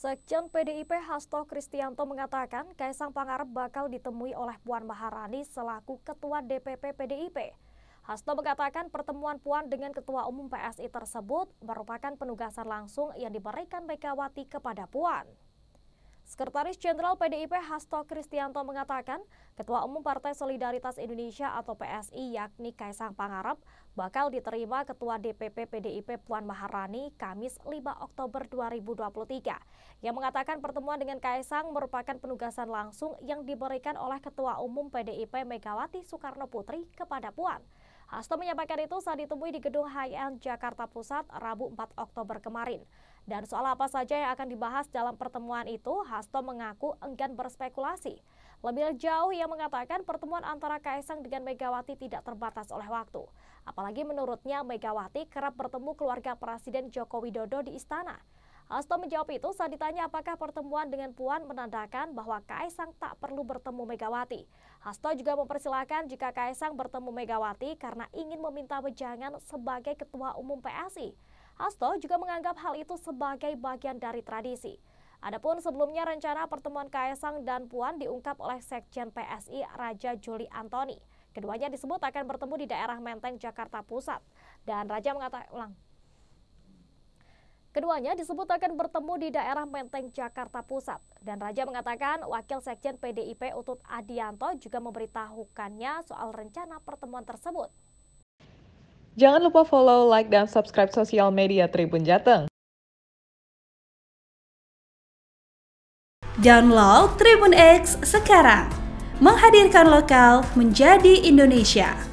Sekjen PDIP Hasto Kristianto mengatakan Kaisang Pangarep bakal ditemui oleh Puan Maharani selaku Ketua DPP PDIP. Hasto mengatakan pertemuan Puan dengan Ketua Umum PSI tersebut merupakan penugasan langsung yang diberikan Megawati kepada Puan. Sekretaris Jenderal PDIP Hasto Kristianto mengatakan, Ketua Umum Partai Solidaritas Indonesia atau PSI yakni Kaisang Pangarap bakal diterima Ketua DPP PDIP Puan Maharani Kamis 5 Oktober 2023 yang mengatakan pertemuan dengan Kaisang merupakan penugasan langsung yang diberikan oleh Ketua Umum PDIP Megawati Soekarno Putri kepada Puan. Hasto menyampaikan itu saat ditemui di gedung HIN Jakarta Pusat Rabu 4 Oktober kemarin. Dan soal apa saja yang akan dibahas dalam pertemuan itu, Hasto mengaku enggan berspekulasi. Lebih jauh ia mengatakan pertemuan antara Kaisang dengan Megawati tidak terbatas oleh waktu. Apalagi menurutnya Megawati kerap bertemu keluarga Presiden Joko Widodo di istana. Hasto menjawab itu saat ditanya apakah pertemuan dengan Puan menandakan bahwa Kaisang tak perlu bertemu Megawati. Hasto juga mempersilahkan jika Kaisang bertemu Megawati karena ingin meminta wejangan sebagai Ketua Umum PSI. Hasto juga menganggap hal itu sebagai bagian dari tradisi. Adapun sebelumnya rencana pertemuan Kaisang dan Puan diungkap oleh Sekjen PSI Raja Juli Antoni. Keduanya disebut akan bertemu di daerah Menteng, Jakarta Pusat. Dan Raja mengatakan ulang, Keduanya disebut akan bertemu di daerah Menteng, Jakarta Pusat. Dan Raja mengatakan Wakil Sekjen PDIP Utut Adianto juga memberitahukannya soal rencana pertemuan tersebut. Jangan lupa follow, like, dan subscribe sosial media Tribun Jateng. Download Tribun X sekarang. Menghadirkan lokal menjadi Indonesia.